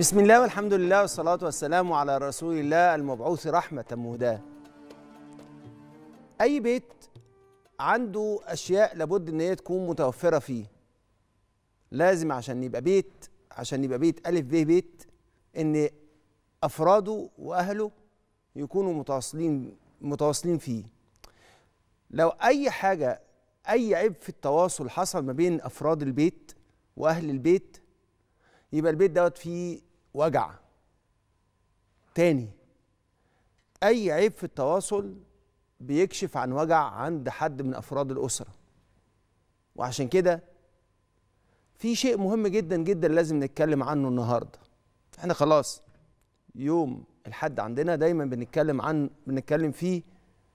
بسم الله والحمد لله والصلاة والسلام على رسول الله المبعوث رحمة مهداة أي بيت عنده أشياء لابد إن هي تكون متوفرة فيه لازم عشان يبقى بيت عشان يبقى بيت ألف به بيت إن أفراده وأهله يكونوا متواصلين متواصلين فيه لو أي حاجة أي عيب في التواصل حصل ما بين أفراد البيت وأهل البيت يبقى البيت دوت فيه وجع تاني اي عيب في التواصل بيكشف عن وجع عند حد من افراد الاسره وعشان كده في شيء مهم جدا جدا لازم نتكلم عنه النهارده احنا خلاص يوم الحد عندنا دايما بنتكلم عن بنتكلم فيه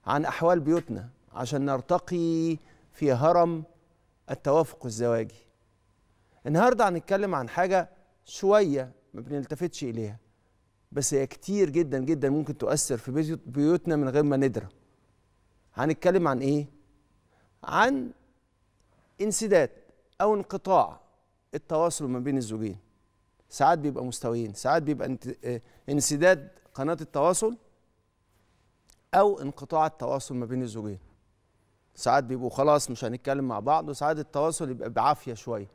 عن احوال بيوتنا عشان نرتقي في هرم التوافق الزواجي النهارده هنتكلم عن حاجه شويه ما بنلتفتش اليها بس هي كتير جدا جدا ممكن تؤثر في بيوتنا من غير ما ندرى هنتكلم عن ايه عن انسداد او انقطاع التواصل ما بين الزوجين ساعات بيبقى مستويين ساعات بيبقى آه، انسداد قناه التواصل او انقطاع التواصل ما بين الزوجين ساعات بيبقوا خلاص مش هنتكلم مع بعض وساعات التواصل يبقى بعافيه شويه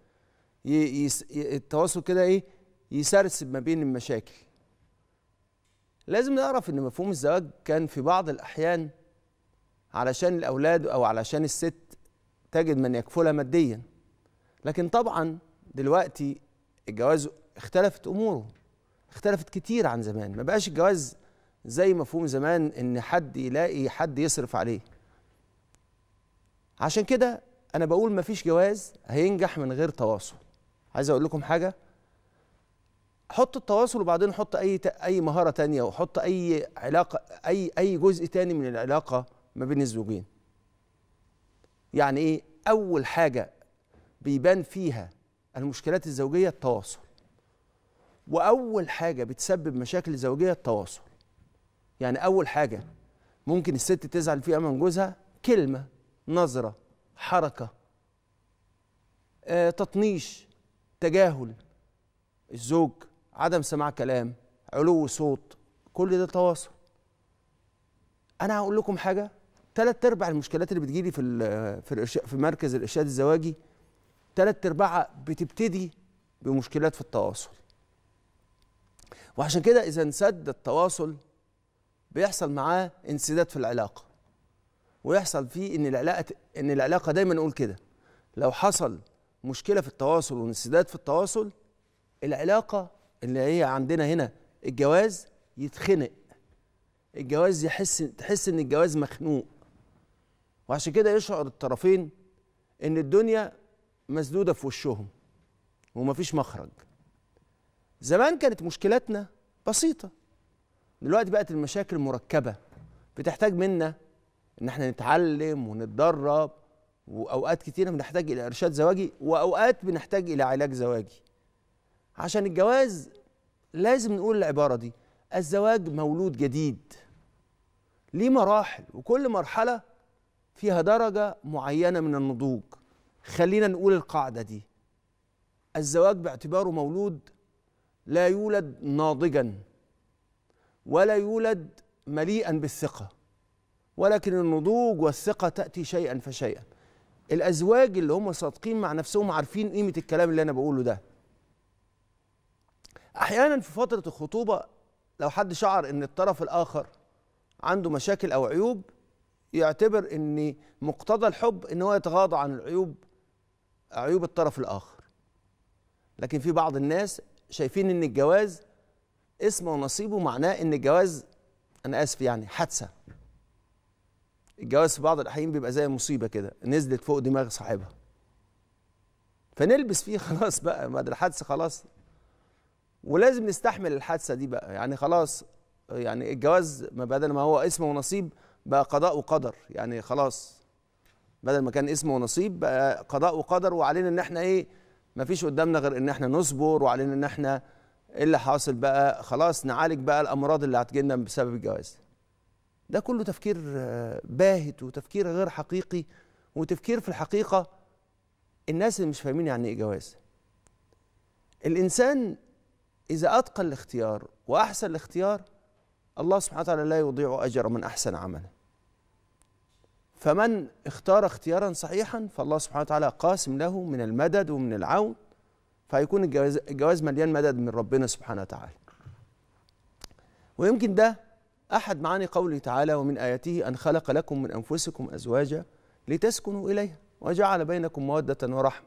التواصل كده ايه يسرسب ما بين المشاكل لازم نعرف ان مفهوم الزواج كان في بعض الاحيان علشان الاولاد او علشان الست تجد من يكفلها ماديا لكن طبعا دلوقتي الجواز اختلفت اموره اختلفت كتير عن زمان ما بقاش الجواز زي مفهوم زمان ان حد يلاقي حد يصرف عليه عشان كده انا بقول مفيش جواز هينجح من غير تواصل عايز اقول لكم حاجه حط التواصل وبعدين حط اي اي مهاره تانية وحط اي علاقه اي اي جزء تاني من العلاقه ما بين الزوجين يعني ايه اول حاجه بيبان فيها المشكلات الزوجيه التواصل واول حاجه بتسبب مشاكل زوجيه التواصل يعني اول حاجه ممكن الست تزعل فيها من جوزها كلمه نظره حركه آه، تطنيش تجاهل الزوج عدم سماع كلام علو صوت كل ده تواصل انا هقول لكم حاجه ثلاث ارباع المشكلات اللي بتجيلي في آه، في في مركز الارشاد الزواجي ثلاث ارباعها بتبتدي بمشكلات في التواصل وعشان كده اذا انسد التواصل بيحصل معاه انسداد في العلاقه ويحصل فيه ان العلاقه ان العلاقه دايما نقول كده لو حصل مشكله في التواصل وانسداد في التواصل العلاقه اللي هي عندنا هنا الجواز يتخنق الجواز يحس تحس ان الجواز مخنوق وعشان كده يشعر الطرفين ان الدنيا مسدوده في وشهم ومفيش مخرج زمان كانت مشكلاتنا بسيطه دلوقتي بقت المشاكل مركبه بتحتاج منا ان احنا نتعلم ونتدرب واوقات كتيره بنحتاج الى ارشاد زواجي واوقات بنحتاج الى علاج زواجي عشان الجواز لازم نقول العبارة دي الزواج مولود جديد ليه مراحل وكل مرحلة فيها درجة معينة من النضوج خلينا نقول القاعدة دي الزواج باعتباره مولود لا يولد ناضجا ولا يولد مليئا بالثقة ولكن النضوج والثقة تأتي شيئا فشيئا الأزواج اللي هم صادقين مع نفسهم عارفين قيمة الكلام اللي أنا بقوله ده احيانا في فتره الخطوبه لو حد شعر ان الطرف الاخر عنده مشاكل او عيوب يعتبر ان مقتضى الحب ان هو يتغاضى عن العيوب عيوب الطرف الاخر لكن في بعض الناس شايفين ان الجواز اسمه ونصيبه معناه ان الجواز انا اسف يعني حادثه الجواز في بعض الاحيان بيبقى زي مصيبه كده نزلت فوق دماغ صاحبها فنلبس فيه خلاص بقى بعد الحادثه خلاص ولازم نستحمل الحادثه دي بقى يعني خلاص يعني الجواز ما بدل ما هو اسم ونصيب بقى قضاء وقدر يعني خلاص بدل ما كان اسم ونصيب بقى قضاء وقدر وعلينا ان احنا ايه ما فيش قدامنا غير ان احنا نصبر وعلينا ان احنا ايه اللي حاصل بقى خلاص نعالج بقى الامراض اللي لنا بسبب الجواز ده كله تفكير آه، باهت وتفكير غير حقيقي وتفكير في الحقيقه الناس اللي مش فاهمين يعني ايه جواز الانسان إذا أتقى الاختيار وأحسن الاختيار الله سبحانه وتعالى لا يضيع أجر من أحسن عملا فمن اختار اختيارا صحيحا فالله سبحانه وتعالى قاسم له من المدد ومن العون فهيكون الجواز مليان مدد من ربنا سبحانه وتعالى ويمكن ده أحد معاني قوله تعالى ومن آياته أن خلق لكم من أنفسكم أزواجا لتسكنوا إليها وجعل بينكم مودة ورحمة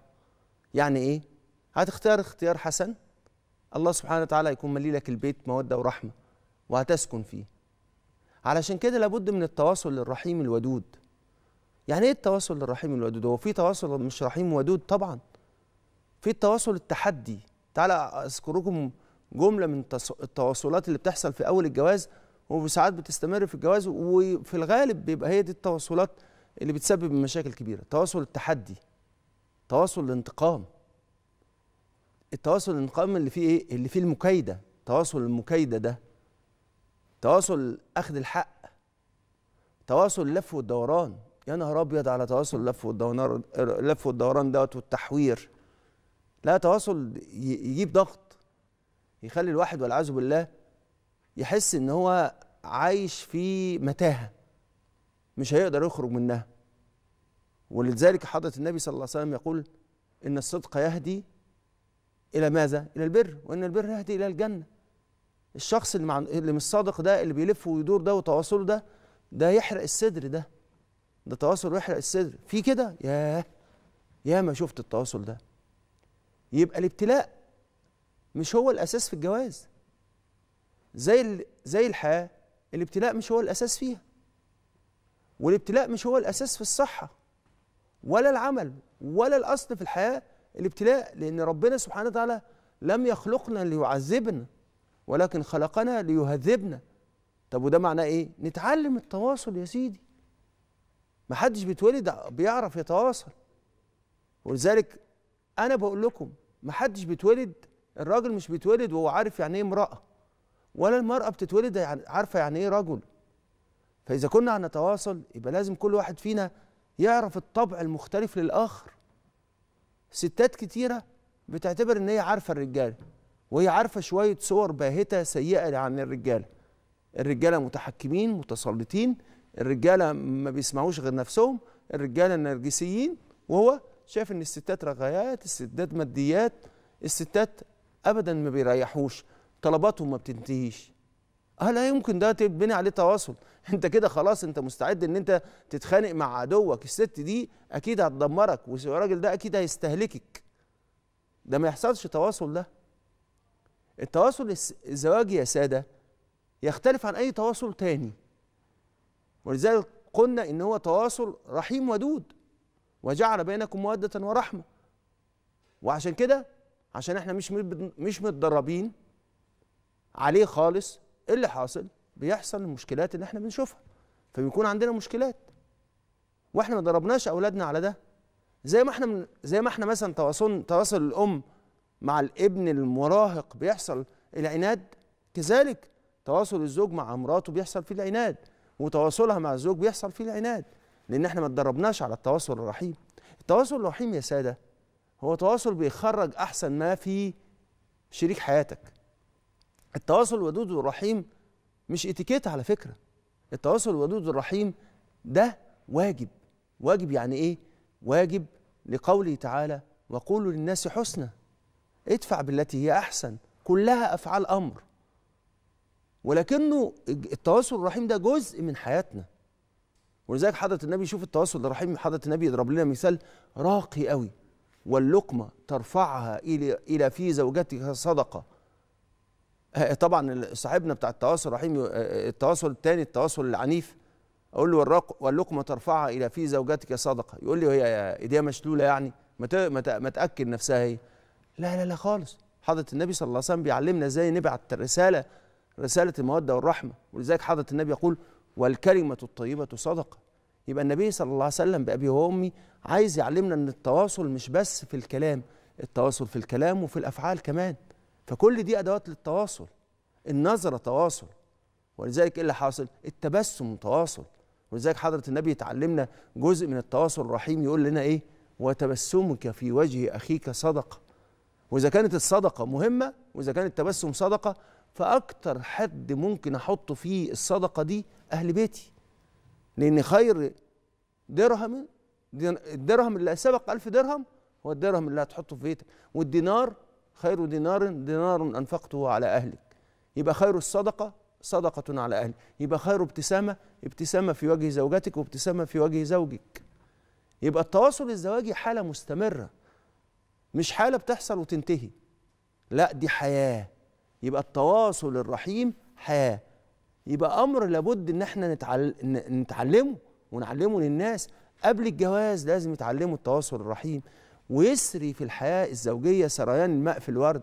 يعني إيه؟ هتختار اختيار حسن الله سبحانه وتعالى يكون ملي لك البيت موده ورحمه وهتسكن فيه علشان كده لابد من التواصل الرحيم الودود يعني ايه التواصل الرحيم الودود هو في تواصل مش رحيم ودود طبعا في التواصل التحدي تعالى اذكركم جمله من التواصلات اللي بتحصل في اول الجواز وساعات بتستمر في الجواز وفي الغالب بيبقى هي دي التواصلات اللي بتسبب مشاكل كبيره تواصل التحدي تواصل الانتقام التواصل القائم اللي فيه ايه اللي فيه المكايده تواصل المكايده ده تواصل اخذ الحق تواصل اللف والدوران يا نهار ابيض على تواصل اللف والدوران اللف والدوران دوت والتحوير لا تواصل يجيب ضغط يخلي الواحد والعياذ بالله يحس ان هو عايش في متاهه مش هيقدر يخرج منها ولذلك حضره النبي صلى الله عليه وسلم يقول ان الصدق يهدي إلى ماذا؟ إلى البر وإن البر يهدي إلى الجنة الشخص اللي, مع... اللي مش صادق ده اللي بيلف ويدور ده وتواصله ده ده يحرق الصدر ده ده تواصل ويحرق الصدر في كده يا يا ما شفت التواصل ده يبقى الابتلاء مش هو الأساس في الجواز زي ال... زي الحياة الابتلاء مش هو الأساس فيها والابتلاء مش هو الأساس في الصحة ولا العمل ولا الأصل في الحياة الابتلاء لأن ربنا سبحانه وتعالى لم يخلقنا ليعذبنا ولكن خلقنا ليهذبنا طب وده معناه إيه؟ نتعلم التواصل يا سيدي محدش بيتولد بيعرف يتواصل ولذلك أنا بقول لكم محدش بيتولد الراجل مش بيتولد وهو عارف يعني إيه امرأة ولا المرأة بتتولد يعني عارفة يعني إيه رجل فإذا كنا هنتواصل يبقى لازم كل واحد فينا يعرف الطبع المختلف للآخر ستات كتيره بتعتبر ان هي عارفه الرجاله وهي عارفه شويه صور باهته سيئه عن الرجاله الرجاله متحكمين متسلطين الرجاله ما بيسمعوش غير نفسهم الرجاله النرجسيين وهو شايف ان الستات رغايات الستات ماديات الستات ابدا ما بيريحوش طلباتهم ما بتنتهيش اه لا يمكن ده تبني عليه تواصل انت كده خلاص انت مستعد ان انت تتخانق مع عدوك الست دي اكيد هتدمرك والراجل ده اكيد هيستهلكك ده ما يحصلش تواصل ده التواصل الزواجي يا ساده يختلف عن اي تواصل تاني ولذلك قلنا ان هو تواصل رحيم ودود وجعل بينكم موده ورحمه وعشان كده عشان احنا مش مش متدربين عليه خالص ايه اللي حاصل بيحصل المشكلات اللي احنا بنشوفها فبيكون عندنا مشكلات واحنا ما دربناش اولادنا على ده زي ما احنا من زي ما احنا مثلا تواصل تواصل الام مع الابن المراهق بيحصل العناد كذلك تواصل الزوج مع مراته بيحصل فيه العناد وتواصلها مع الزوج بيحصل فيه العناد لان احنا ما اتدربناش على التواصل الرحيم التواصل الرحيم يا ساده هو تواصل بيخرج احسن ما في شريك حياتك التواصل الودود والرحيم مش اتيكيت على فكره التواصل الودود والرحيم ده واجب واجب يعني ايه واجب لقوله تعالى وقولوا للناس حسنى ادفع بالتي هي احسن كلها افعال امر ولكنه التواصل الرحيم ده جزء من حياتنا ولذلك حضره النبي شوف التواصل الرحيم حضره النبي يضرب لنا مثال راقي قوي واللقمه ترفعها الى الى في زوجتك صدقه آه، آه، طبعا صاحبنا بتاع التواصل الرحيم آه، التواصل الثاني التواصل العنيف اقول له واللقمه ترفعها الى في زوجتك صدقه يقول لي هي ايديها مشلوله يعني ما تاكل نفسها هي لا لا لا خالص حضره النبي صلى الله عليه وسلم بيعلمنا ازاي نبعت الرساله رساله الموده والرحمه ولذلك حضره النبي يقول والكلمه الطيبه صدقه يبقى النبي صلى الله عليه وسلم بابي وامي عايز يعلمنا ان التواصل مش بس في الكلام التواصل في الكلام وفي الافعال كمان فكل دي ادوات للتواصل النظره تواصل ولذلك ايه اللي حاصل التبسم تواصل ولذلك حضره النبي تعلمنا جزء من التواصل الرحيم يقول لنا ايه وتبسمك في وجه اخيك صدقه واذا كانت الصدقه مهمه واذا كان التبسم صدقه فاكتر حد ممكن احط فيه الصدقه دي اهل بيتي لان خير درهم الدرهم اللي سبق ألف درهم هو الدرهم اللي هتحطه في بيتك والدينار خير دينار دينار أنفقته على أهلك يبقى خير الصدقة صدقة على أهلك يبقى خير ابتسامة ابتسامة في وجه زوجتك وابتسامة في وجه زوجك يبقى التواصل الزواجي حالة مستمرة مش حالة بتحصل وتنتهي لا دي حياة يبقى التواصل الرحيم حياة يبقى أمر لابد إن احنا نتعلمه ونعلمه للناس قبل الجواز لازم يتعلموا التواصل الرحيم ويسري في الحياة الزوجية سريان الماء في الورد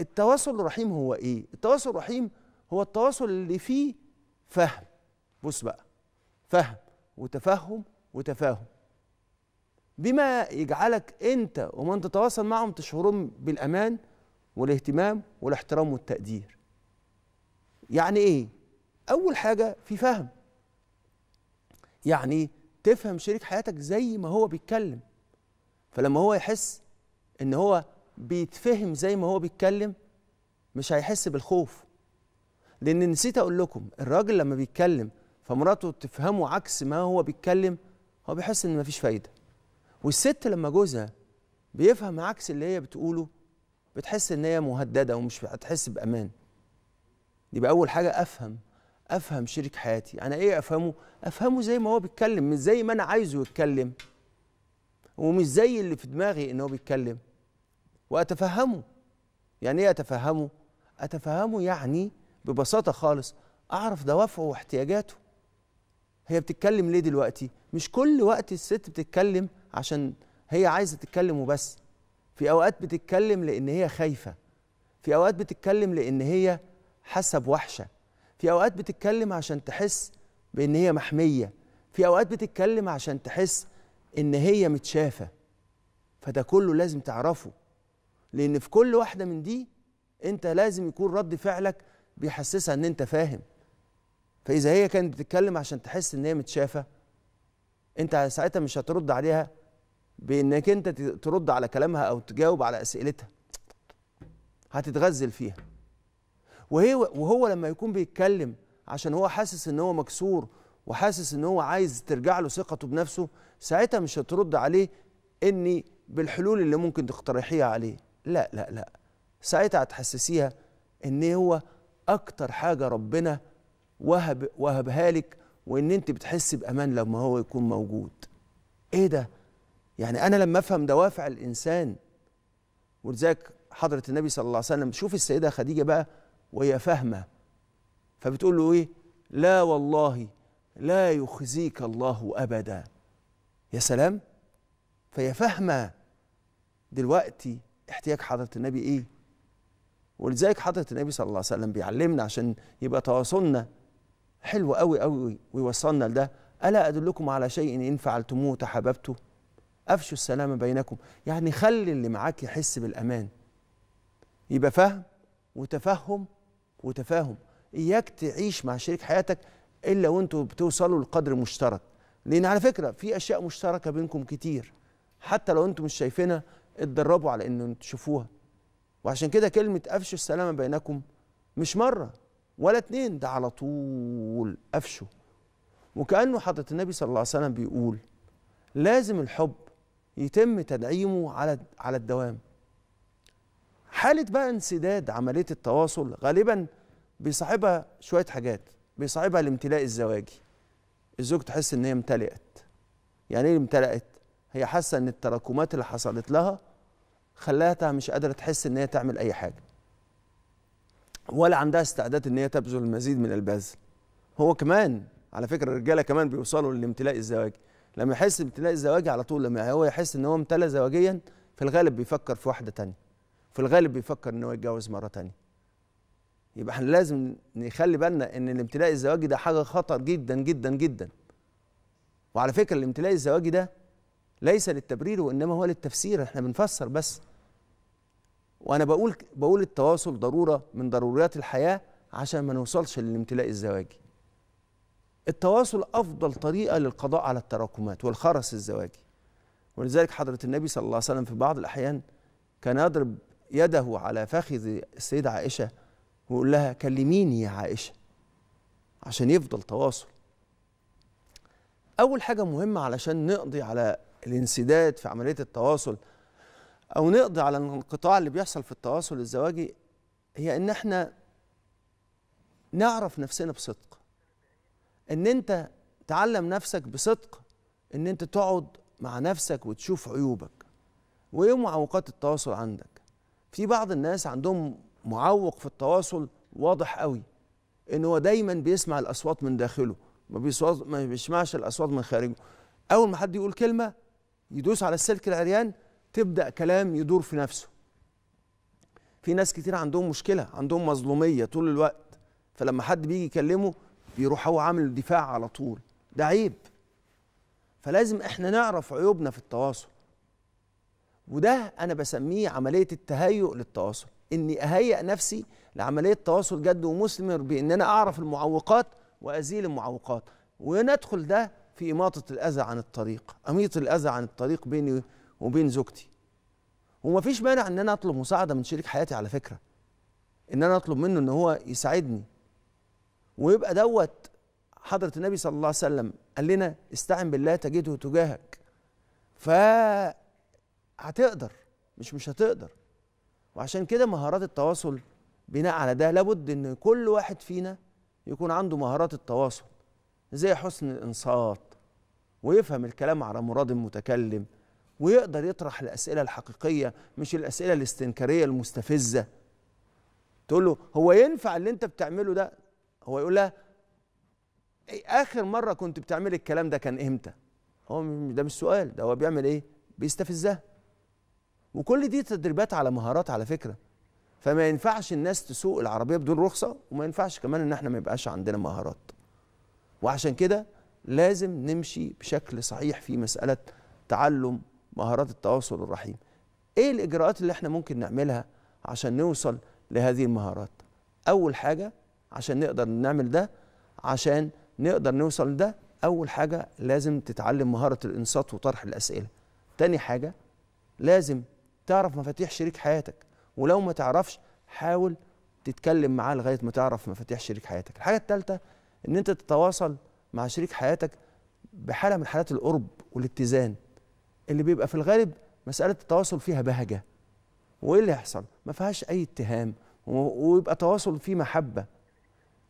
التواصل الرحيم هو ايه التواصل الرحيم هو التواصل اللي فيه فهم بص بقى فهم وتفهم وتفاهم بما يجعلك انت ومن تتواصل معهم تشعرون بالامان والاهتمام والاحترام والتقدير يعني ايه اول حاجه في فهم يعني تفهم شريك حياتك زي ما هو بيتكلم فلما هو يحس ان هو بيتفهم زي ما هو بيتكلم مش هيحس بالخوف لان نسيت اقول لكم الراجل لما بيتكلم فمراته تفهمه عكس ما هو بيتكلم هو بيحس ان مفيش فايده والست لما جوزها بيفهم عكس اللي هي بتقوله بتحس ان هي مهدده ومش هتحس بامان يبقى اول حاجه افهم افهم شريك حياتي انا ايه افهمه افهمه زي ما هو بيتكلم مش زي ما انا عايزه يتكلم ومش زي اللي في دماغي ان هو بيتكلم واتفهمه يعني ايه اتفهمه اتفهمه يعني ببساطه خالص اعرف دوافعه واحتياجاته هي بتتكلم ليه دلوقتي مش كل وقت الست بتتكلم عشان هي عايزه تتكلم وبس في اوقات بتتكلم لان هي خايفه في اوقات بتتكلم لان هي حاسه بوحشه في اوقات بتتكلم عشان تحس بان هي محميه في اوقات بتتكلم عشان تحس ان هي متشافه فده كله لازم تعرفه لان في كل واحده من دي انت لازم يكون رد فعلك بيحسسها ان انت فاهم فاذا هي كانت بتتكلم عشان تحس ان هي متشافه انت ساعتها مش هترد عليها بانك انت ترد على كلامها او تجاوب على اسئلتها هتتغزل فيها وهي وهو لما يكون بيتكلم عشان هو حاسس ان هو مكسور وحاسس ان هو عايز ترجع له ثقته بنفسه ساعتها مش هترد عليه اني بالحلول اللي ممكن تقترحيها عليه لا لا لا ساعتها هتحسسيها ان هو اكتر حاجه ربنا وهب وهبها لك وان انت بتحسي بامان لما هو يكون موجود ايه ده يعني انا لما افهم دوافع الانسان ولذلك حضره النبي صلى الله عليه وسلم شوف السيده خديجه بقى وهي فاهمه فبتقول له ايه لا والله لا يخزيك الله أبدا يا سلام فيا فاهمة دلوقتي احتياج حضرة النبي إيه ولذلك حضرة النبي صلى الله عليه وسلم بيعلمنا عشان يبقى تواصلنا حلو قوي قوي ويوصلنا لده ألا أدلكم على شيء إن فعلتموه تحاببته أفشوا السلام بينكم يعني خلي اللي معاك يحس بالأمان يبقى فهم وتفهم وتفاهم إياك تعيش مع شريك حياتك الا وانتوا بتوصلوا لقدر مشترك لان على فكره في اشياء مشتركه بينكم كتير حتى لو انتم مش شايفينها اتدربوا على ان تشوفوها وعشان كده كلمه افشوا السلامه بينكم مش مره ولا اتنين ده على طول افشوا وكانه حضره النبي صلى الله عليه وسلم بيقول لازم الحب يتم تدعيمه على على الدوام حاله بقى انسداد عمليه التواصل غالبا بيصاحبها شويه حاجات بيصعبها الامتلاء الزواجي الزوج تحس ان هي امتلئت يعني ايه امتلأت؟ هي حاسه ان التراكمات اللي حصلت لها خلتها مش قادره تحس ان هي تعمل اي حاجه. ولا عندها استعداد ان هي تبذل المزيد من البذل. هو كمان على فكره الرجاله كمان بيوصلوا للامتلاء الزواجي. لما يحس بامتلاء الزواجي على طول لما هو يحس ان هو امتلى زواجيا في الغالب بيفكر في واحده تانية. في الغالب بيفكر ان هو يتجوز مره تانية. يبقى احنا لازم نخلي بالنا ان الامتلاء الزواجي ده حاجه خطر جدا جدا جدا وعلى فكره الامتلاء الزواجي ده ليس للتبرير وانما هو للتفسير احنا بنفسر بس وانا بقول بقول التواصل ضروره من ضروريات الحياه عشان ما نوصلش للامتلاء الزواجي التواصل افضل طريقه للقضاء على التراكمات والخرس الزواجي ولذلك حضره النبي صلى الله عليه وسلم في بعض الاحيان كان يضرب يده على فخذ السيده عائشه ويقول لها كلميني يا عائشة عشان يفضل تواصل أول حاجة مهمة علشان نقضي على الانسداد في عملية التواصل أو نقضي على الانقطاع اللي بيحصل في التواصل الزواجي هي إن إحنا نعرف نفسنا بصدق إن أنت تعلم نفسك بصدق إن أنت تقعد مع نفسك وتشوف عيوبك وإيه معوقات التواصل عندك في بعض الناس عندهم معوق في التواصل واضح قوي ان هو دايما بيسمع الاصوات من داخله ما, بيسمعش الاصوات من خارجه اول ما حد يقول كلمه يدوس على السلك العريان تبدا كلام يدور في نفسه في ناس كتير عندهم مشكله عندهم مظلوميه طول الوقت فلما حد بيجي يكلمه بيروح هو عامل دفاع على طول ده عيب فلازم احنا نعرف عيوبنا في التواصل وده انا بسميه عمليه التهيؤ للتواصل اني اهيئ نفسي لعمليه تواصل جد ومثمر بان انا اعرف المعوقات وازيل المعوقات وندخل ده في اماطه الاذى عن الطريق اميط الاذى عن الطريق بيني وبين زوجتي ومفيش مانع ان انا اطلب مساعده من شريك حياتي على فكره ان انا اطلب منه ان هو يساعدني ويبقى دوت حضره النبي صلى الله عليه وسلم قال لنا استعن بالله تجده تجاهك ف هتقدر مش مش هتقدر وعشان كده مهارات التواصل بناء على ده لابد ان كل واحد فينا يكون عنده مهارات التواصل زي حسن الانصات ويفهم الكلام على مراد المتكلم ويقدر يطرح الاسئله الحقيقيه مش الاسئله الاستنكاريه المستفزه تقول له هو ينفع اللي انت بتعمله ده هو يقول لها إيه، اخر مره كنت بتعملي الكلام ده كان امتى هو ده مش سؤال ده هو بيعمل ايه بيستفزها وكل دي تدريبات على مهارات على فكره فما ينفعش الناس تسوق العربيه بدون رخصه وما ينفعش كمان ان احنا ما يبقاش عندنا مهارات وعشان كده لازم نمشي بشكل صحيح في مساله تعلم مهارات التواصل الرحيم ايه الاجراءات اللي احنا ممكن نعملها عشان نوصل لهذه المهارات اول حاجه عشان نقدر نعمل ده عشان نقدر نوصل ده اول حاجه لازم تتعلم مهاره الانصات وطرح الاسئله تاني حاجه لازم تعرف مفاتيح شريك حياتك ولو ما تعرفش حاول تتكلم معاه لغايه ما تعرف مفاتيح شريك حياتك الحاجه الثالثه ان انت تتواصل مع شريك حياتك بحاله من حالات القرب والاتزان اللي بيبقى في الغالب مساله التواصل فيها بهجه وايه اللي يحصل ما فيهاش اي اتهام ويبقى تواصل فيه محبه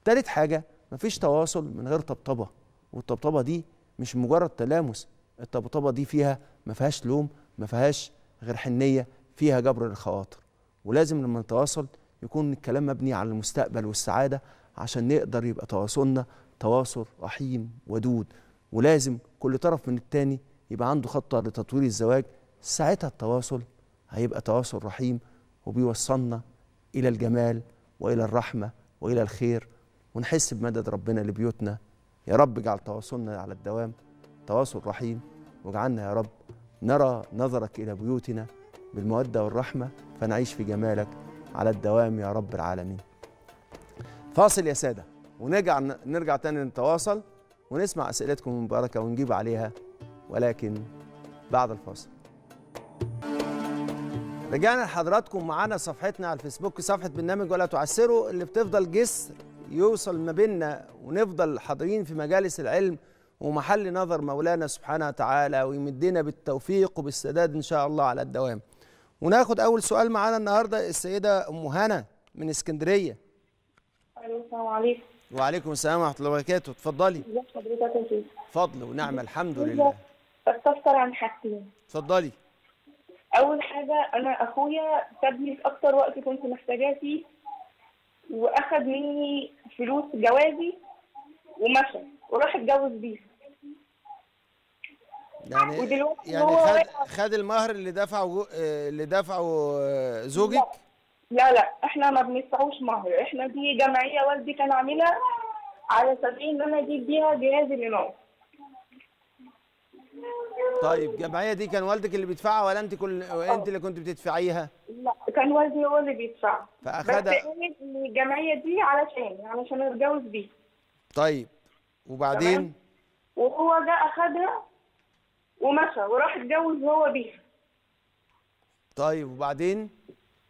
تالت حاجه مفيش تواصل من غير طبطبه والطبطبه دي مش مجرد تلامس الطبطبه دي فيها ما فيهاش لوم ما فيهاش غير حنيه فيها جبر للخواطر ولازم لما نتواصل يكون الكلام مبني على المستقبل والسعاده عشان نقدر يبقى تواصلنا تواصل رحيم ودود ولازم كل طرف من التاني يبقى عنده خطه لتطوير الزواج ساعتها التواصل هيبقى تواصل رحيم وبيوصلنا الى الجمال والى الرحمه والى الخير ونحس بمدد ربنا لبيوتنا يا رب اجعل تواصلنا على الدوام تواصل رحيم واجعلنا يا رب نرى نظرك إلى بيوتنا بالمودة والرحمة فنعيش في جمالك على الدوام يا رب العالمين فاصل يا سادة ونرجع نرجع تاني نتواصل ونسمع أسئلتكم المباركة ونجيب عليها ولكن بعد الفاصل رجعنا لحضراتكم معانا صفحتنا على الفيسبوك صفحة برنامج ولا تعسروا اللي بتفضل جسر يوصل ما بيننا ونفضل حاضرين في مجالس العلم ومحل نظر مولانا سبحانه وتعالى ويمدنا بالتوفيق وبالسداد إن شاء الله على الدوام وناخد أول سؤال معانا النهاردة السيدة أم هنا من اسكندرية السلام عليكم وعليكم السلام ورحمة الله وبركاته اتفضلي فضل ونعمة الحمد لله استفسر عن حاجتين اتفضلي اول حاجه انا اخويا سابني في اكتر وقت كنت محتاجاه فيه واخد مني فلوس جوازي ومشى وراح اتجوز بيها يعني ودلوقتي يعني خد, خد المهر اللي دفعه آه، اللي دفعه آه، زوجك؟ لا لا احنا ما بندفعوش مهر احنا دي جمعيه والدي كان عاملها على سبيل ان انا اجيب بيها جهاز الاناره طيب الجمعيه دي كان والدك اللي بيدفعها ولا انت كل انت اللي كنت بتدفعيها؟ لا كان والدي هو اللي بيدفعها فاخدها بس الجمعيه دي علشان علشان اتجوز بيها طيب وبعدين؟ وهو ده اخدها ومشى وراح اتجوز هو بيها طيب وبعدين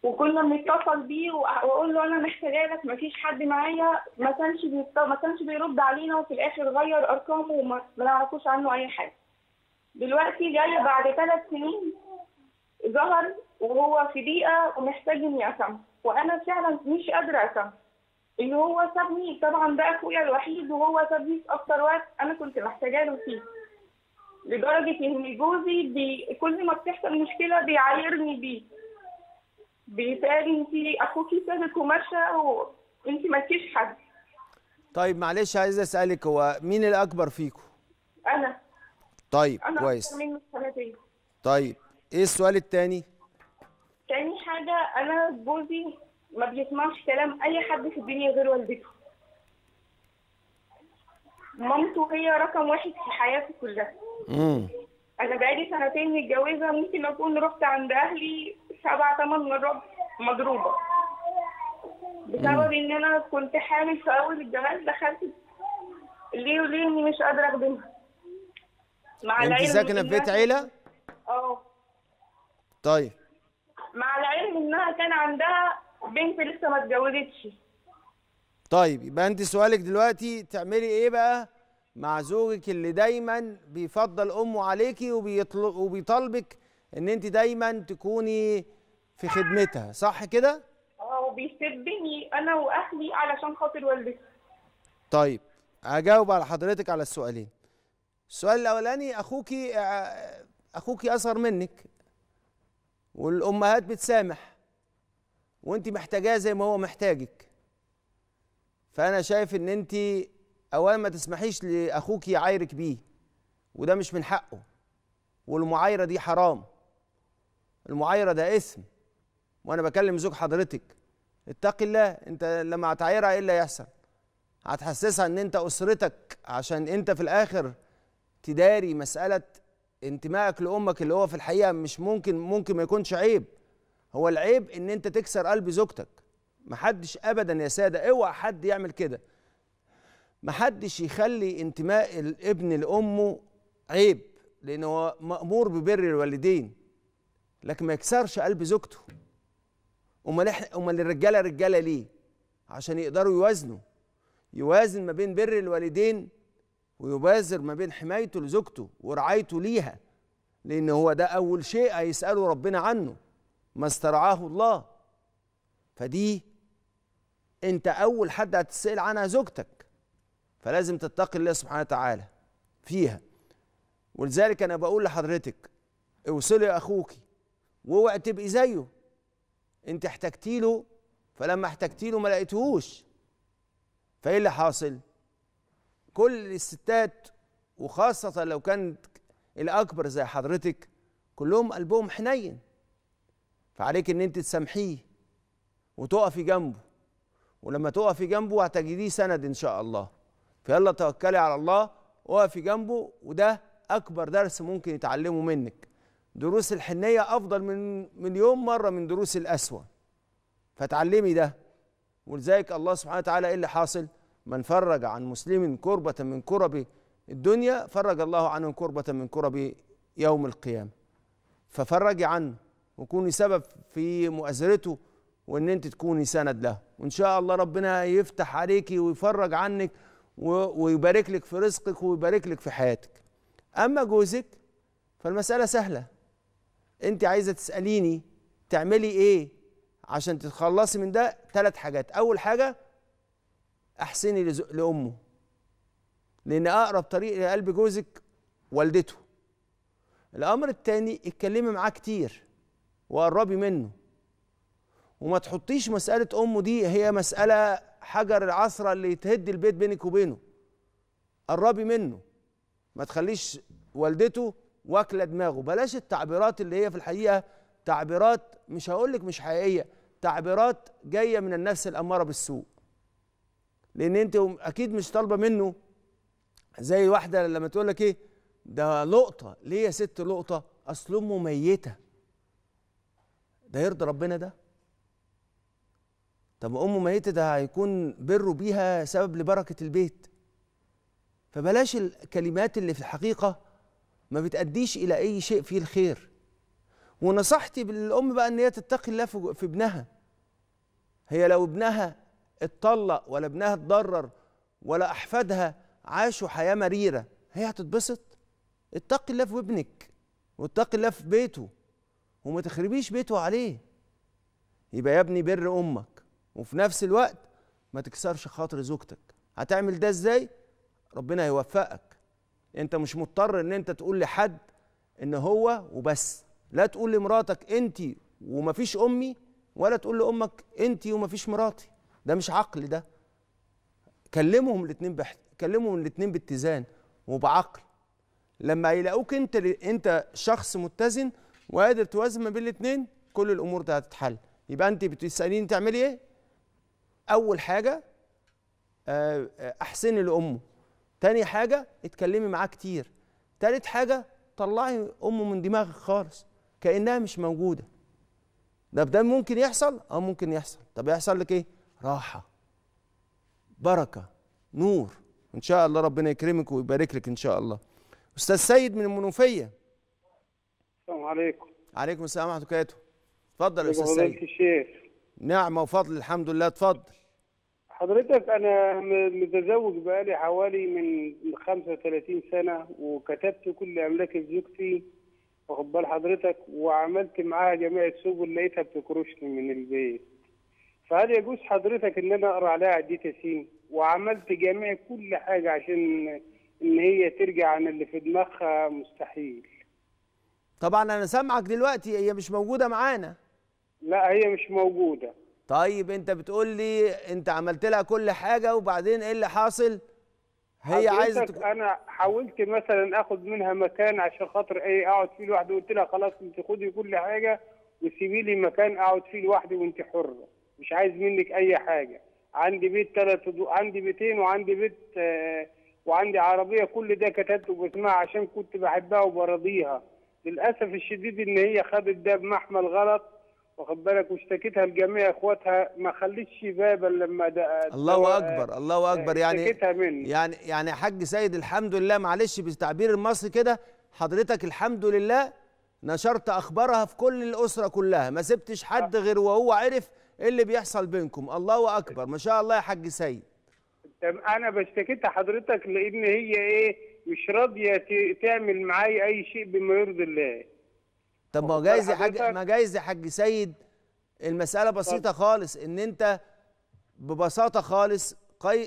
وكنا بنتصل بيه واقول له انا محتاجه لك مفيش حد معايا ما كانش ما كانش بيرد علينا وفي الاخر غير ارقامه وما نعرفوش عنه اي حاجه دلوقتي جاي بعد ثلاث سنين ظهر وهو في بيئه ومحتاجني اسامحه وانا فعلا مش قادره اسامحه اللي هو سابني طبعا ده اخويا الوحيد وهو سابني في اكتر وقت انا كنت محتاجه له فيه لدرجة إن جوزي بي كل ما بتحصل مشكلة بيعايرني بيه بيتقال أنت أخوكي سابك ومشى وأنت فيش حد طيب معلش عايز أسألك هو مين الأكبر فيكم؟ أنا طيب أنا كويس أنا منه سنتين طيب إيه السؤال التاني؟ تاني حاجة أنا جوزي ما بيسمعش كلام أي حد في الدنيا غير والدته مامته هي رقم واحد في حياتي كلها امم انا بقالي سنتين متجوزه ممكن اكون رحت عند اهلي سبع ثمان مرات مضروبه بسبب ان انا كنت حامل في اول الجواز دخلت ليه وليه اني مش قادره اخدمها مع يعني انت ساكنه في بيت عيله؟ اه طيب مع العلم انها كان عندها بنت لسه ما اتجوزتش طيب يبقى انت سؤالك دلوقتي تعملي ايه بقى مع زوجك اللي دايما بيفضل امه عليكي وبيطلب وبيطالبك ان انت دايما تكوني في خدمتها صح كده اه وبيسبني انا واهلي علشان خاطر والدتي طيب اجاوب على حضرتك على السؤالين السؤال الاولاني اخوكي آه، اخوكي اصغر منك والامهات بتسامح وانت محتاجاه زي ما هو محتاجك فانا شايف ان انت اوان ما تسمحيش لاخوك يعايرك بيه وده مش من حقه والمعايره دي حرام المعايره ده اسم وانا بكلم زوج حضرتك اتقي الله انت لما هتعايرها ايه اللي هيحصل هتحسسها ان انت اسرتك عشان انت في الاخر تداري مساله انتمائك لامك اللي هو في الحقيقه مش ممكن ممكن ما يكونش عيب هو العيب ان انت تكسر قلب زوجتك محدش ابدا يا ساده اوعى حد يعمل كده محدش يخلي انتماء الابن لامه عيب لان هو مامور ببر الوالدين لكن ما يكسرش قلب زوجته امال امال الرجاله رجاله ليه عشان يقدروا يوازنوا يوازن ما بين بر الوالدين ويبازر ما بين حمايته لزوجته ورعايته ليها لان هو ده اول شيء هيساله ربنا عنه ما استرعاه الله فدي انت اول حد هتسال عنها زوجتك فلازم تتقي الله سبحانه وتعالى فيها ولذلك انا بقول لحضرتك اوصلي اخوكي واوعي تبقي زيه انت احتجتي له فلما احتجتي له ما لقيتهوش فايه اللي حاصل كل الستات وخاصه لو كانت الاكبر زي حضرتك كلهم قلبهم حنين فعليك ان انت تسامحيه وتقفي جنبه ولما تقفي جنبه هتجديه سند ان شاء الله فيلا توكلي على الله وقفي جنبه وده اكبر درس ممكن يتعلمه منك دروس الحنيه افضل من مليون مره من دروس الاسوه فتعلمي ده ولذلك الله سبحانه وتعالى ايه اللي حاصل من فرج عن مسلم كربه من كرب الدنيا فرج الله عنه كربه من كرب يوم القيامه ففرجي عنه وكوني سبب في مؤازرته وان انت تكوني سند له وان شاء الله ربنا يفتح عليكي ويفرج عنك ويبارك لك في رزقك ويبارك لك في حياتك اما جوزك فالمساله سهله انت عايزه تساليني تعملي ايه عشان تتخلصي من ده ثلاث حاجات اول حاجه احسني لامه لان اقرب طريق لقلب جوزك والدته الامر الثاني اتكلمي معاه كتير وقربي منه وما تحطيش مسألة أمه دي هي مسألة حجر العصرة اللي يتهد البيت بينك وبينه قربي منه ما تخليش والدته واكلة دماغه بلاش التعبيرات اللي هي في الحقيقة تعبيرات مش هقولك مش حقيقية تعبيرات جاية من النفس الأمارة بالسوء لأن أنت أكيد مش طالبة منه زي واحدة لما تقول لك إيه ده لقطة ليه يا ست لقطة أصل أمه ميتة ده يرضي ربنا ده طب امه ميته ده هيكون بره بيها سبب لبركه البيت فبلاش الكلمات اللي في الحقيقه ما بتاديش الى اي شيء فيه الخير ونصحتي بالام بقى ان هي تتقي الله في ابنها هي لو ابنها اتطلق ولا ابنها اتضرر ولا احفادها عاشوا حياه مريره هي هتتبسط اتقي الله في ابنك واتقي الله في بيته وما تخربيش بيته عليه يبقى يا ابني بر امك وفي نفس الوقت ما تكسرش خاطر زوجتك هتعمل ده ازاي ربنا يوفقك انت مش مضطر ان انت تقول لحد ان هو وبس لا تقول لمراتك انت ومفيش امي ولا تقول لامك انت ومفيش مراتي ده مش عقل ده كلمهم الاثنين بح... كلمهم الاثنين باتزان وبعقل لما يلاقوك انت انت شخص متزن وقادر توازن ما بين الاثنين كل الامور دي هتتحل يبقى انت بتساليني تعملي ايه اول حاجه آه، آه، احسني لامه تاني حاجه اتكلمي معاه كتير تالت حاجه طلعي امه من دماغك خالص كانها مش موجوده ده ده ممكن يحصل اه ممكن يحصل طب يحصل لك ايه راحه بركه نور ان شاء الله ربنا يكرمك ويبارك لك ان شاء الله استاذ سيد من المنوفيه السلام عليكم عليكم السلام ورحمه الله وبركاته اتفضل يا استاذ سيد الشيخ نعمه وفضل الحمد لله اتفضل حضرتك انا متزوج بقالي حوالي من 35 سنه وكتبت كل املاك زوجتي واخد بال حضرتك وعملت معاها جميع السبل لقيتها بتكرشني من البيت فهل يجوز حضرتك ان انا اقرا عليها دي تسين وعملت جميع كل حاجه عشان ان هي ترجع عن اللي في دماغها مستحيل طبعا انا سامعك دلوقتي هي مش موجوده معانا لا هي مش موجوده طيب انت بتقول لي انت عملت لها كل حاجه وبعدين ايه اللي حاصل هي عايزه تك... انا حاولت مثلا اخد منها مكان عشان خاطر ايه اقعد فيه لوحدي قلت لها خلاص انت خدي كل حاجه وسيبي لي مكان اقعد فيه لوحدي وانت حره مش عايز منك اي حاجه عندي بيت ثلاث دو... عندي بيتين وعندي بيت آه... وعندي عربيه كل ده كتبته باسمها عشان كنت بحبها وبرضيها للاسف الشديد ان هي خدت ده بمحمل غلط واخد بالك واشتكيتها لجميع اخواتها ما خلتش بابا لما ده الله اكبر الله اكبر آه، يعني مني. يعني يعني يا حاج سيد الحمد لله معلش بالتعبير المصري كده حضرتك الحمد لله نشرت اخبارها في كل الاسره كلها ما سبتش حد آه. غير وهو عرف ايه اللي بيحصل بينكم الله اكبر ما شاء الله يا حاج سيد انا بشتكيت حضرتك لان هي ايه مش راضيه تعمل معايا اي شيء بما يرضي الله طب ما هو جايز يا حاج ما جايز يا حاج سيد المساله بسيطه خالص ان انت ببساطه خالص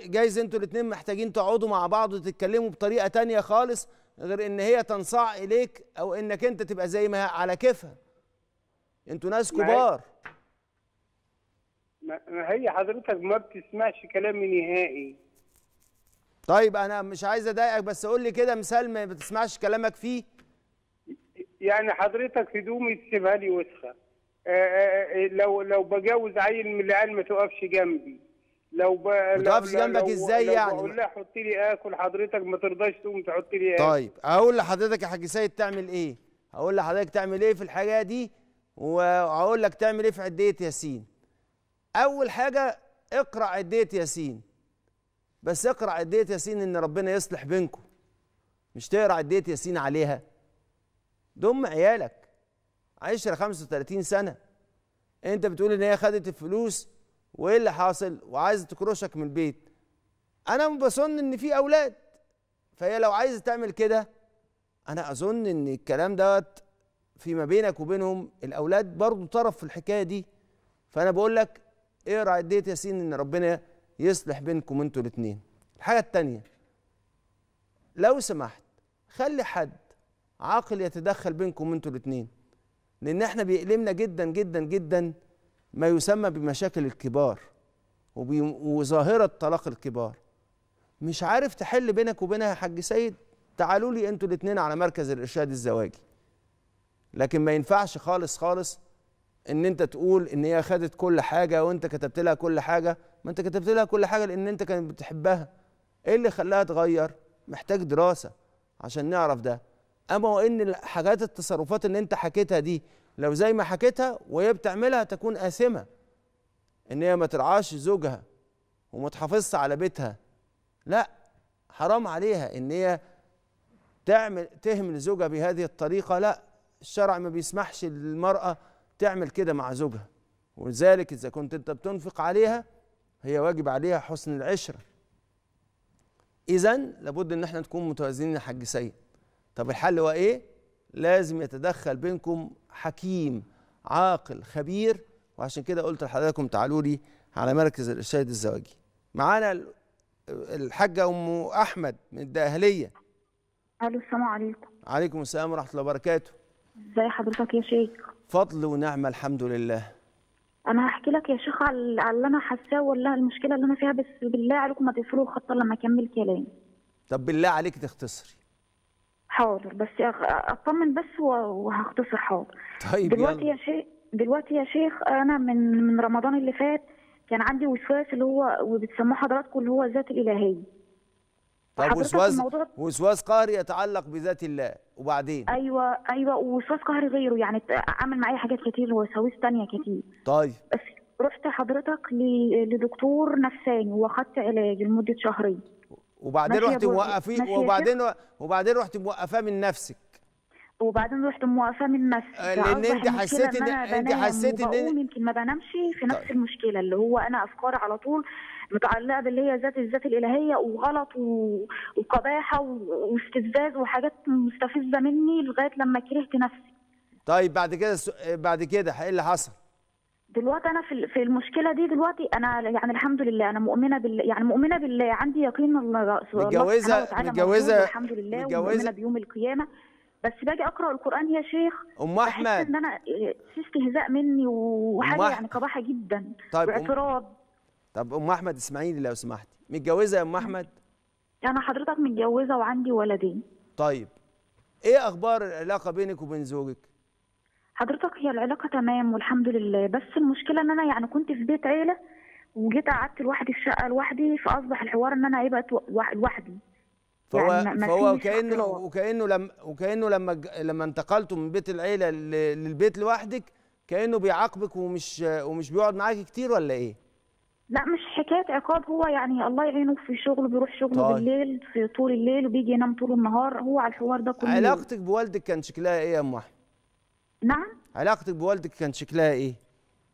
جايز انتوا الاثنين محتاجين تقعدوا مع بعض وتتكلموا بطريقه تانية خالص غير ان هي تنصاع اليك او انك انت تبقى زي ما على كيفها انتوا ناس كبار ما هي حضرتك ما بتسمعش كلامي نهائي طيب انا مش عايز اضايقك بس قول لي كده مثال ما بتسمعش كلامك فيه يعني حضرتك هدومي تسيبها لي وسخه آه، آه، آه، إيه، لو لو بجوز عيل من العيال ما تقفش جنبي لو ب... ما تقفش جنبك لو... ازاي لو يعني بقول لها حط لي اكل حضرتك ما ترضاش تقوم تحط لي اكل طيب اقول لحضرتك يا حاج سيد تعمل ايه اقول لحضرتك تعمل ايه في الحاجه دي وهقول لك تعمل ايه في عديه ياسين اول حاجه اقرا عديه ياسين بس اقرا عديه ياسين ان ربنا يصلح بينكم مش تقرا عديه ياسين عليها دم عيالك عشرة 35 سنة انت بتقول ان هي خدت الفلوس وايه اللي حاصل وعايزة تكرشك من البيت انا بظن ان في اولاد فهي لو عايزة تعمل كده انا اظن ان الكلام دوت فيما بينك وبينهم الاولاد برضو طرف في الحكاية دي فانا بقول لك اقرا إيه يا ياسين ان ربنا يصلح بينكم انتوا الاثنين الحاجة التانية لو سمحت خلي حد عاقل يتدخل بينكم انتوا الاثنين لان احنا بيألمنا جدا جدا جدا ما يسمى بمشاكل الكبار وظاهره طلاق الكبار مش عارف تحل بينك وبينها يا حاج سيد تعالوا لي انتوا الاثنين على مركز الارشاد الزواجي لكن ما ينفعش خالص خالص ان انت تقول ان هي خدت كل حاجه وانت كتبت لها كل حاجه ما انت كتبت لها كل حاجه لان انت كانت بتحبها ايه اللي خلاها تغير محتاج دراسه عشان نعرف ده اما وان حاجات التصرفات اللي انت حكيتها دي لو زي ما حكيتها وهي بتعملها تكون آثمة ان هي ما ترعاش زوجها وما تحافظش على بيتها لا حرام عليها ان هي تعمل تهمل زوجها بهذه الطريقة لا الشرع ما بيسمحش للمرأة تعمل كده مع زوجها ولذلك إذا كنت أنت بتنفق عليها هي واجب عليها حسن العشرة إذا لابد إن احنا نكون متوازنين يا حاج سيد طب الحل هو ايه لازم يتدخل بينكم حكيم عاقل خبير وعشان كده قلت لحضراتكم تعالوا لي على مركز الارشاد الزواجي معانا الحاجه ام احمد من الدقهليه الو السلام عليكم عليكم السلام ورحمه الله وبركاته ازي حضرتك يا شيخ فضل ونعمه الحمد لله انا هحكي لك يا شيخ على اللي انا حاساه ولا المشكله اللي انا فيها بس بالله عليكم ما تقفلوا الخط لما اكمل كلامي طب بالله عليك تختصري حاضر بس اطمن بس وهختصر حاضر طيب دلوقتي يلا. يا شيخ دلوقتي يا شيخ انا من من رمضان اللي فات كان عندي وسواس اللي هو وبتسموه حضراتكم اللي هو الذات الالهيه طب وسواس وسواس قهري يتعلق بذات الله وبعدين ايوه ايوه وسواس قهري غيره يعني عمل معايا حاجات كتير وساويس تانية كتير طيب بس رحت حضرتك لدكتور نفساني واخدت علاج لمده شهرين وبعدين رحت موقفيه وبعدين وبعدين رحت موقفاه من نفسك وبعدين رحت موقفاه من نفسي آه، لان انت حسيتي ان انت حسيتي ان يمكن ما بنامش في نفس طيب. المشكله اللي هو انا افكاري على طول متعلقه باللي هي ذات الذات الالهيه وغلط و... وقباحه و... واستفزاز وحاجات مستفزه مني لغايه لما كرهت نفسي طيب بعد كده بعد كده ايه اللي حصل؟ دلوقتي انا في في المشكله دي دلوقتي انا يعني الحمد لله انا مؤمنه بال يعني مؤمنه بالله عندي يقين الله متجوزه متجوزه الحمد لله متجوزه بيوم القيامه بس باجي اقرا القران يا شيخ ام احمد ان انا في استهزاء مني وحاجه يعني قباحه جدا طيب واعتراض طب ام احمد اسمعيني لو سمحتي متجوزه يا ام احمد انا حضرتك متجوزه وعندي ولدين طيب ايه اخبار العلاقه بينك وبين زوجك حضرتك هي العلاقه تمام والحمد لله بس المشكله ان انا يعني كنت في بيت عيله وجيت قعدت لوحدي في شقه لوحدي فاصبح الحوار ان انا ايه بقت لوحدي فهو يعني فهو وكانه وكانه لما وكانه لما لما انتقلتوا من بيت العيله للبيت لوحدك كانه بيعاقبك ومش ومش بيقعد معاكي كتير ولا ايه؟ لا مش حكايه عقاب هو يعني الله يعينه في شغله بيروح شغله طيب. بالليل في طول الليل وبيجي ينام طول النهار هو على الحوار ده كله علاقتك بوالدك كان شكلها ايه يا ام احمد؟ نعم علاقتك بوالدك كان شكلها ايه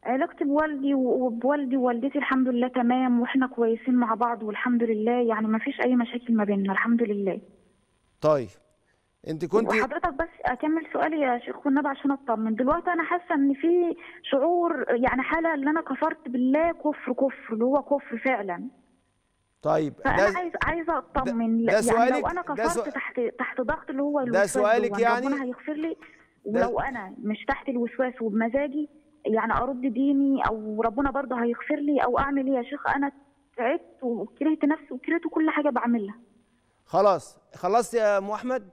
علاقتي بوالدي وبوالدي ووالدتي الحمد لله تمام واحنا كويسين مع بعض والحمد لله يعني ما فيش اي مشاكل ما بيننا الحمد لله طيب انت كنت وحضرتك بس اكمل سؤالي يا شيخ والنبي عشان اطمن دلوقتي انا حاسه ان في شعور يعني حاله ان انا كفرت بالله كفر كفر اللي هو كفر فعلا طيب ده انا عايز عايزه اطمن ده, يعني سؤالك لو انا كفرت ده سؤ... تحت تحت ضغط اللي هو ده سؤالك يعني ربنا هيغفر لي ولو انا مش تحت الوسواس وبمزاجي يعني ارد ديني او ربنا برضه هيغفر لي او اعمل ايه يا شيخ انا تعبت وكرهت نفسي وكرهت كل حاجه بعملها خلاص خلصت يا ام احمد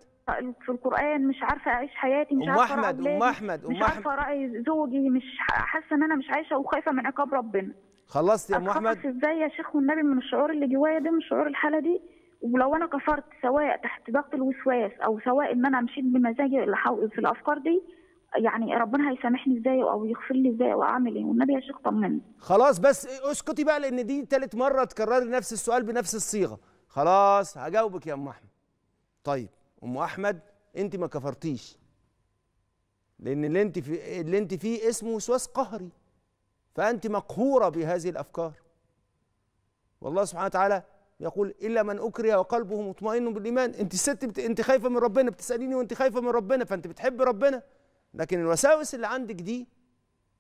في القران مش عارفه اعيش حياتي مش عارفه ام احمد ام احمد مش عارفه راي زوجي مش حاسه ان انا مش عايشه وخايفه من عقاب ربنا خلصت يا ام احمد ازاي يا شيخ والنبي من الشعور اللي جوايا ده من شعور الحاله دي ولو انا كفرت سواء تحت ضغط الوسواس او سواء ان انا مشيت بمزاجي في الافكار دي يعني ربنا هيسامحني ازاي او يغفر لي ازاي واعمل ايه والنبي يا شيخ طمني خلاص بس اسكتي بقى لان دي ثالث مره تكرري نفس السؤال بنفس الصيغه خلاص هجاوبك يا ام احمد طيب ام احمد انت ما كفرتيش لان اللي انت في اللي انت فيه اسمه وسواس قهري فانت مقهوره بهذه الافكار والله سبحانه وتعالى يقول الا من اكره وقلبه مطمئن بالايمان انت ست بت... انت خايفه من ربنا بتساليني وانت خايفه من ربنا فانت بتحب ربنا لكن الوساوس اللي عندك دي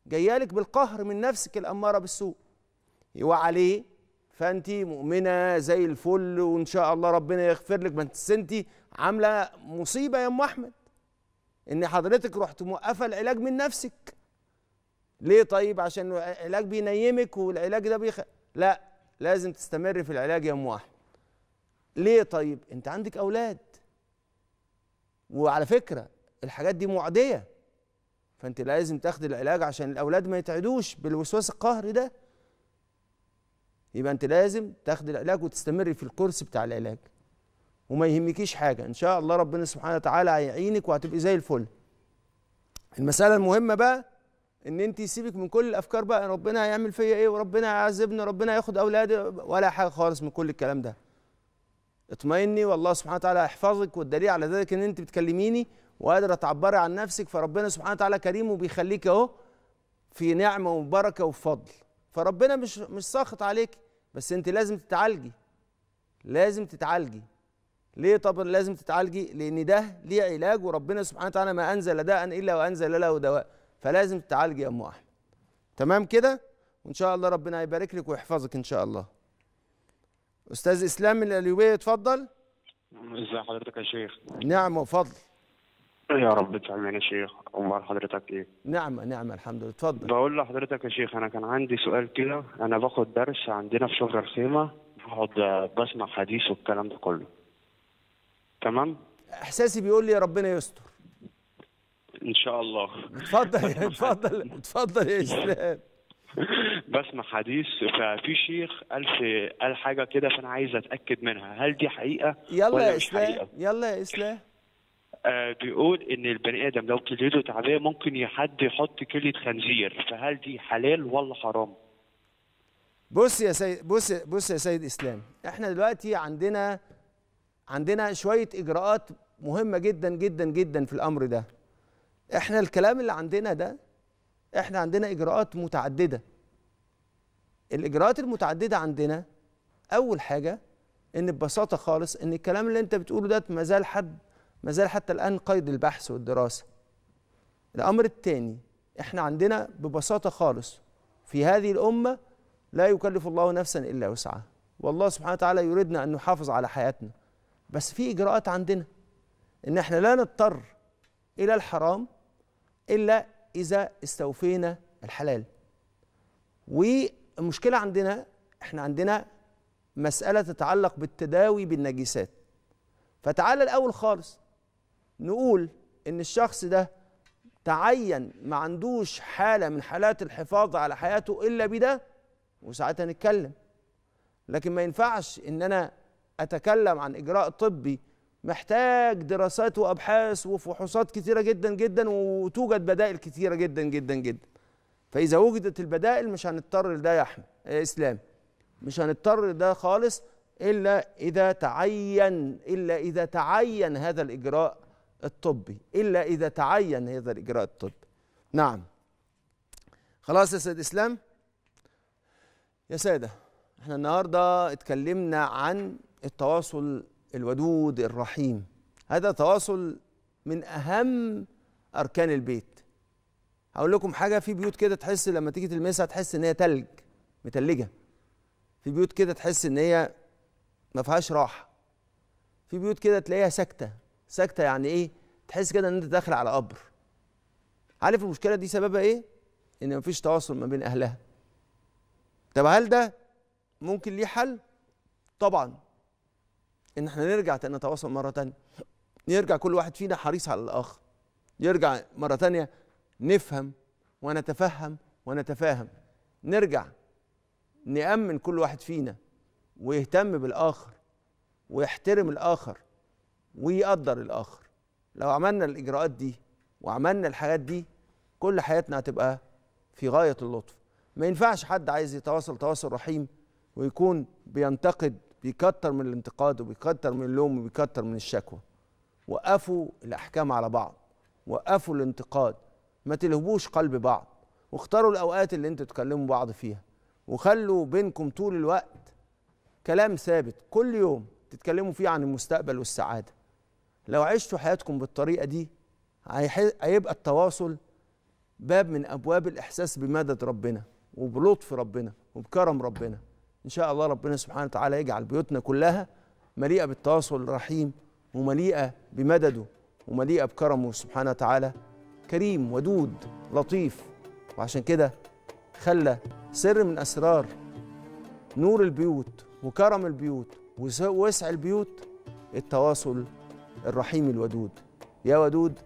جايه لك بالقهر من نفسك الاماره بالسوء يوعى عليه فانت مؤمنه زي الفل وان شاء الله ربنا يغفر لك ما انت عامله مصيبه يا ام احمد ان حضرتك رحت موقفه العلاج من نفسك ليه طيب عشان العلاج بينيمك والعلاج ده بيخ لا لازم تستمر في العلاج يوم واحد ليه طيب انت عندك اولاد وعلى فكره الحاجات دي معديه فانت لازم تاخد العلاج عشان الاولاد ما يتعدوش بالوسواس القهري ده يبقى انت لازم تاخد العلاج وتستمري في الكورس بتاع العلاج وما يهمكيش حاجه ان شاء الله ربنا سبحانه وتعالى هيعينك وهتبقي زي الفل المساله المهمه بقى ان انت سيبك من كل الافكار بقى ربنا هيعمل فيا ايه وربنا هيعذبني ربنا هياخد اولادي ولا حاجه خالص من كل الكلام ده اطمئني والله سبحانه وتعالى هيحفظك والدليل على ذلك ان انت بتكلميني وقادره تعبري عن نفسك فربنا سبحانه وتعالى كريم وبيخليك اهو في نعمه وبركه وفضل فربنا مش مش ساخط عليك بس انت لازم تتعالجي لازم تتعالجي ليه طب لازم تتعالجي لان ده ليه علاج وربنا سبحانه وتعالى ما انزل داء الا وانزل له دواء فلازم تتعالج يا ام احمد تمام كده وان شاء الله ربنا يبارك لك ويحفظك ان شاء الله استاذ اسلام الاليوبيه اتفضل ازي حضرتك يا شيخ نعم وفضل يا رب تعمل يا شيخ امال حضرتك ايه نعمه نعمه الحمد لله اتفضل بقول لحضرتك يا شيخ انا كان عندي سؤال كده انا باخد درس عندنا في شغل الخيمه بقعد بسمع حديث والكلام ده كله تمام احساسي بيقول لي ربنا يستر ان شاء الله اتفضل اتفضل اتفضل يا اسلام بسمع حديث ففي شيخ قال في قال حاجه كده فانا عايز اتاكد منها هل دي حقيقه يلا يا اسلام يلا يا اسلام آه بيقول ان البني ادم لو كليته تعبيه ممكن حد يحط كليه خنزير فهل دي حلال ولا حرام بص يا سيد بص بص يا سيد اسلام احنا دلوقتي عندنا عندنا شويه اجراءات مهمه جدا جدا جدا في الامر ده احنا الكلام اللي عندنا ده احنا عندنا اجراءات متعدده الاجراءات المتعدده عندنا اول حاجه ان ببساطه خالص ان الكلام اللي انت بتقوله ده ما زال حد ما زال حتى الان قيد البحث والدراسه الامر الثاني احنا عندنا ببساطه خالص في هذه الامه لا يكلف الله نفسا الا وسعها والله سبحانه وتعالى يريدنا ان نحافظ على حياتنا بس في اجراءات عندنا ان احنا لا نضطر الى الحرام إلا إذا استوفينا الحلال والمشكلة عندنا احنا عندنا مسألة تتعلق بالتداوي بالنجسات فتعالى الأول خالص نقول إن الشخص ده تعين ما عندوش حالة من حالات الحفاظ على حياته إلا بده وساعتها نتكلم لكن ما ينفعش إن أنا أتكلم عن إجراء طبي محتاج دراسات وابحاث وفحوصات كثيره جدا جدا وتوجد بدائل كثيره جدا جدا جدا فاذا وجدت البدائل مش هنضطر لده يا احمد يا اسلام مش هنضطر لده خالص الا اذا تعين الا اذا تعين هذا الاجراء الطبي الا اذا تعين هذا الاجراء الطبي نعم خلاص يا سيد اسلام يا ساده احنا النهارده اتكلمنا عن التواصل الودود الرحيم هذا تواصل من اهم اركان البيت هقول لكم حاجه في بيوت كده تحس لما تيجي تلمسها تحس ان هي تلج متلجه في بيوت كده تحس ان هي ما فيهاش راحه في بيوت كده تلاقيها ساكته ساكته يعني ايه تحس كده ان انت داخل على قبر عارف المشكله دي سببها ايه ان مفيش تواصل ما بين اهلها طب هل ده ممكن ليه حل طبعا ان احنا نرجع نتواصل مره تانية يرجع كل واحد فينا حريص على الاخر يرجع مره تانية نفهم ونتفهم ونتفاهم نرجع نأمن كل واحد فينا ويهتم بالآخر ويحترم الآخر ويقدر الآخر لو عملنا الإجراءات دي وعملنا الحاجات دي كل حياتنا هتبقى في غاية اللطف ما ينفعش حد عايز يتواصل تواصل رحيم ويكون بينتقد بيكتر من الانتقاد وبيكتر من اللوم وبيكتر من الشكوى وقفوا الاحكام على بعض وقفوا الانتقاد ما تلهبوش قلب بعض واختاروا الاوقات اللي انتوا تكلموا بعض فيها وخلوا بينكم طول الوقت كلام ثابت كل يوم تتكلموا فيه عن المستقبل والسعاده لو عشتوا حياتكم بالطريقه دي هيبقى التواصل باب من ابواب الاحساس بمدد ربنا وبلطف ربنا وبكرم ربنا ان شاء الله ربنا سبحانه وتعالى يجعل بيوتنا كلها مليئه بالتواصل الرحيم ومليئه بمدده ومليئه بكرمه سبحانه وتعالى كريم ودود لطيف وعشان كده خلى سر من اسرار نور البيوت وكرم البيوت ووسع البيوت التواصل الرحيم الودود يا ودود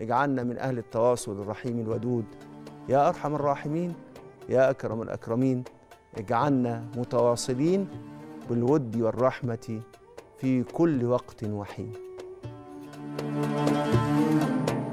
اجعلنا من اهل التواصل الرحيم الودود يا ارحم الراحمين يا اكرم الاكرمين اجعلنا متواصلين بالود والرحمة في كل وقت وحين. thank you